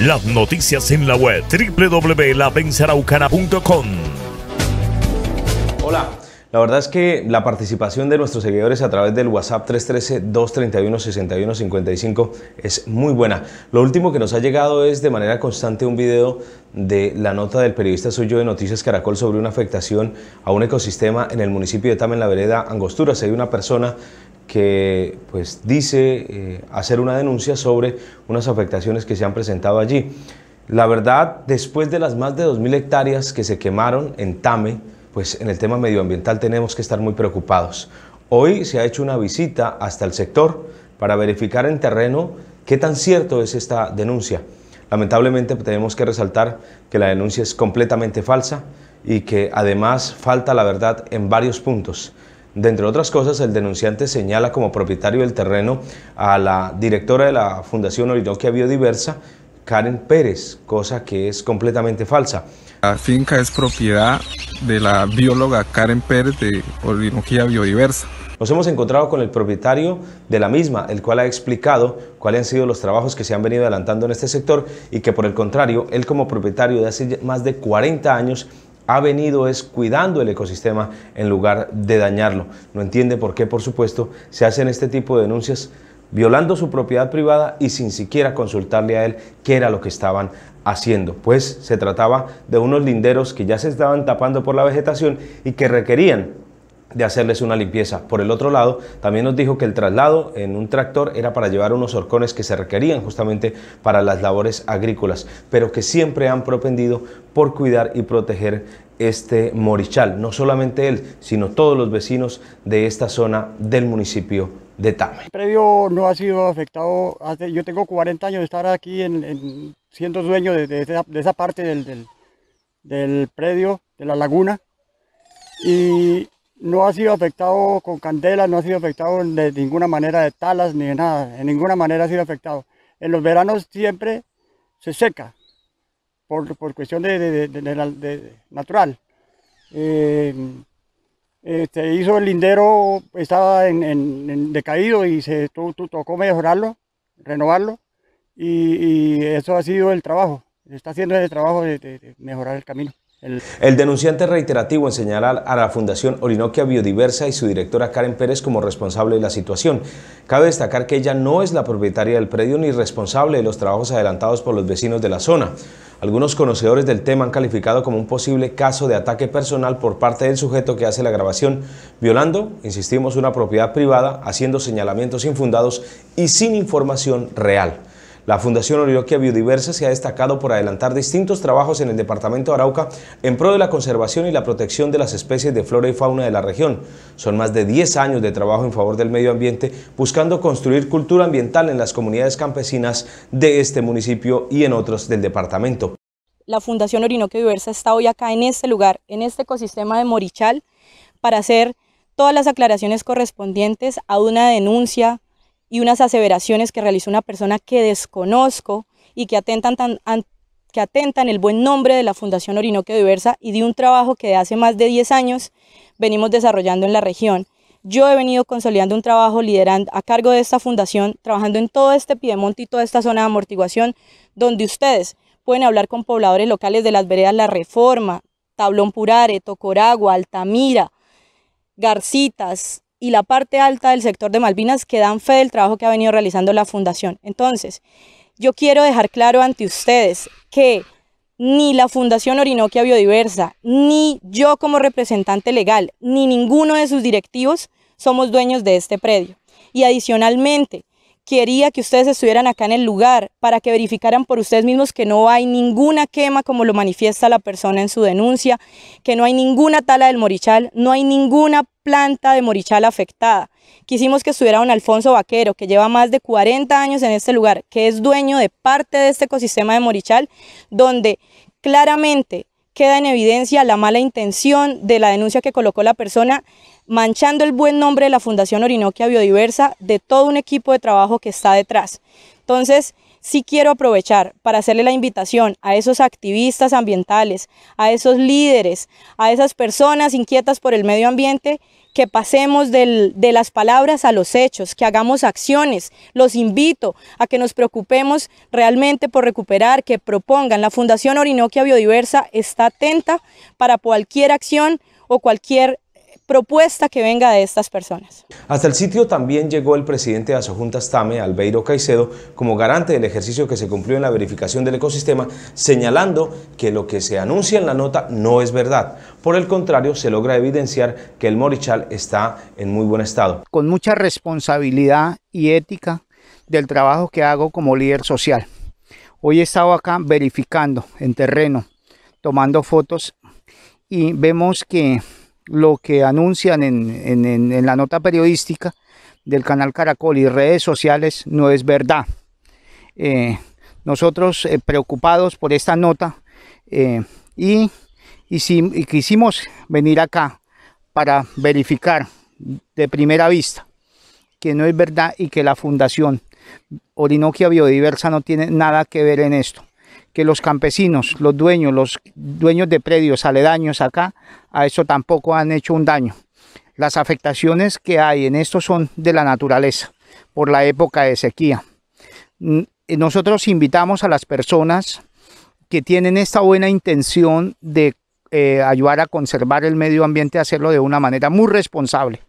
Las noticias en la web www.labenzaraucana.com. Hola. La verdad es que la participación de nuestros seguidores a través del WhatsApp 313-231-6155 es muy buena. Lo último que nos ha llegado es de manera constante un video de la nota del periodista suyo de Noticias Caracol sobre una afectación a un ecosistema en el municipio de Tamen en la vereda Se Hay una persona que pues, dice eh, hacer una denuncia sobre unas afectaciones que se han presentado allí. La verdad, después de las más de 2.000 hectáreas que se quemaron en Tame, pues en el tema medioambiental tenemos que estar muy preocupados. Hoy se ha hecho una visita hasta el sector para verificar en terreno qué tan cierto es esta denuncia. Lamentablemente pues, tenemos que resaltar que la denuncia es completamente falsa y que además falta la verdad en varios puntos. De otras cosas, el denunciante señala como propietario del terreno a la directora de la Fundación Orinoquia Biodiversa, Karen Pérez, cosa que es completamente falsa. La finca es propiedad de la bióloga Karen Pérez de Orinoquia Biodiversa. Nos hemos encontrado con el propietario de la misma, el cual ha explicado cuáles han sido los trabajos que se han venido adelantando en este sector y que por el contrario, él como propietario de hace más de 40 años ha venido es cuidando el ecosistema en lugar de dañarlo. No entiende por qué, por supuesto, se hacen este tipo de denuncias violando su propiedad privada y sin siquiera consultarle a él qué era lo que estaban haciendo, pues se trataba de unos linderos que ya se estaban tapando por la vegetación y que requerían de hacerles una limpieza. Por el otro lado, también nos dijo que el traslado en un tractor era para llevar unos horcones que se requerían justamente para las labores agrícolas, pero que siempre han propendido por cuidar y proteger este morichal, no solamente él, sino todos los vecinos de esta zona del municipio de Tame. El predio no ha sido afectado, yo tengo 40 años de estar aquí en, siendo dueño de, esa, parte del, del, del predio, de la laguna, y no ha sido afectado con candelas, no ha sido afectado de ninguna manera de talas ni de nada, En ninguna manera ha sido afectado. En los veranos siempre se seca por, por cuestión de, natural. hizo el lindero, estaba en, decaído y se tocó mejorarlo, renovarlo y, y, eso ha sido el trabajo, se está haciendo el trabajo de mejorar el camino. El denunciante reiterativo en señalar a la Fundación Orinoquia Biodiversa y su directora Karen Pérez como responsable de la situación. Cabe destacar que ella no es la propietaria del predio ni responsable de los trabajos adelantados por los vecinos de la zona. Algunos conocedores del tema han calificado como un posible caso de ataque personal por parte del sujeto que hace la grabación, violando, insistimos, una propiedad privada, haciendo señalamientos infundados y sin información real. La Fundación Orinoquia Biodiversa se ha destacado por adelantar distintos trabajos en el departamento de Arauca en pro de la conservación y la protección de las especies de flora y fauna de la región. Son más de 10 años de trabajo en favor del medio ambiente, buscando construir cultura ambiental en las comunidades campesinas de este municipio y en otros del departamento. La Fundación Orinoquia Biodiversa está hoy acá en este lugar, en este ecosistema de Morichal, para hacer todas las aclaraciones correspondientes a una denuncia y unas aseveraciones que realizó una persona que desconozco y que atentan, tan, que atentan el buen nombre de la Fundación Orinoquio Diversa y de un trabajo que hace más de 10 años venimos desarrollando en la región. Yo he venido consolidando un trabajo liderando a cargo de esta fundación, trabajando en todo este piedemonte y toda esta zona de amortiguación, donde ustedes pueden hablar con pobladores locales de las veredas La Reforma, Tablón Purare, Tocoragua, Altamira, Garcitas, y la parte alta del sector de Malvinas que dan fe del trabajo que ha venido realizando la Fundación. Entonces, yo quiero dejar claro ante ustedes que ni la Fundación Orinoquia Biodiversa, ni yo como representante legal, ni ninguno de sus directivos somos dueños de este predio. Y adicionalmente, quería que ustedes estuvieran acá en el lugar para que verificaran por ustedes mismos que no hay ninguna quema como lo manifiesta la persona en su denuncia, que no hay ninguna tala del morichal, no hay ninguna planta de morichal afectada. Quisimos que estuviera don Alfonso Vaquero, que lleva más de 40 años en este lugar, que es dueño de parte de este ecosistema de morichal, donde claramente queda en evidencia la mala intención de la denuncia que colocó la persona manchando el buen nombre de la Fundación Orinoquia Biodiversa, de todo un equipo de trabajo que está detrás. Entonces, sí quiero aprovechar para hacerle la invitación a esos activistas ambientales, a esos líderes, a esas personas inquietas por el medio ambiente, que pasemos de las palabras a los hechos, que hagamos acciones. Los invito a que nos preocupemos realmente por recuperar, que propongan. La Fundación Orinoquia Biodiversa está atenta para cualquier acción o cualquier propuesta que venga de estas personas. Hasta el sitio también llegó el presidente de Junta TAME, Albeiro Caicedo, como garante del ejercicio que se cumplió en la verificación del ecosistema, señalando que lo que se anuncia en la nota no es verdad. Por el contrario, se logra evidenciar que el Morichal está en muy buen estado. Con mucha responsabilidad y ética del trabajo que hago como líder social. Hoy he estado acá verificando en terreno, tomando fotos y vemos que lo que anuncian en, la nota periodística del canal Caracol y redes sociales no es verdad. Eh, nosotros eh, preocupados por esta nota eh, y, y, quisimos venir acá para verificar de primera vista que no es verdad y que la Fundación Orinoquia Biodiversa no tiene nada que ver en esto que los campesinos, los dueños, los dueños de predios aledaños acá, a eso tampoco han hecho un daño. Las afectaciones que hay en esto son de la naturaleza, por la época de sequía. Mm, eh, nosotros invitamos a las personas que tienen esta buena intención de eh, ayudar a conservar el medio ambiente, hacerlo de una manera muy responsable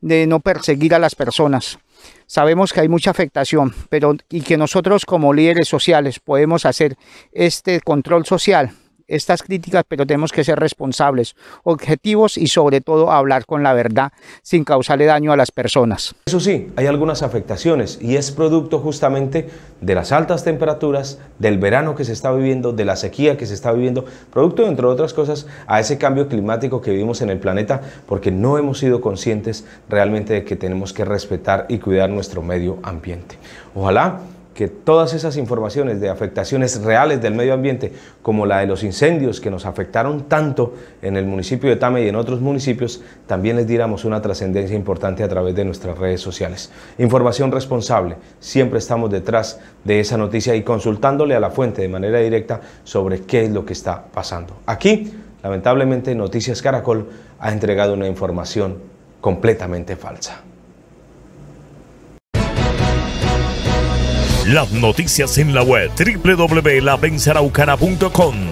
de no perseguir a las personas. Sabemos que hay mucha afectación, pero y que nosotros como líderes sociales podemos hacer este control social estas críticas, pero tenemos que ser responsables, objetivos y sobre todo hablar con la verdad sin causarle daño a las personas. Eso sí, hay algunas afectaciones y es producto justamente de las altas temperaturas, del verano que se está viviendo, de la sequía que se está viviendo, producto entre otras cosas a ese cambio climático que vivimos en el planeta porque no hemos sido conscientes realmente de que tenemos que respetar y cuidar nuestro medio ambiente. Ojalá que todas esas informaciones de afectaciones reales del medio ambiente, como la de los incendios que nos afectaron tanto en el municipio de Tame y en otros municipios, también les diéramos una trascendencia importante a través de nuestras redes sociales. Información responsable, siempre estamos detrás de esa noticia y consultándole a la fuente de manera directa sobre qué es lo que está pasando. Aquí, lamentablemente, Noticias Caracol ha entregado una información completamente falsa. Las noticias en la web www.lavenzaraucana.com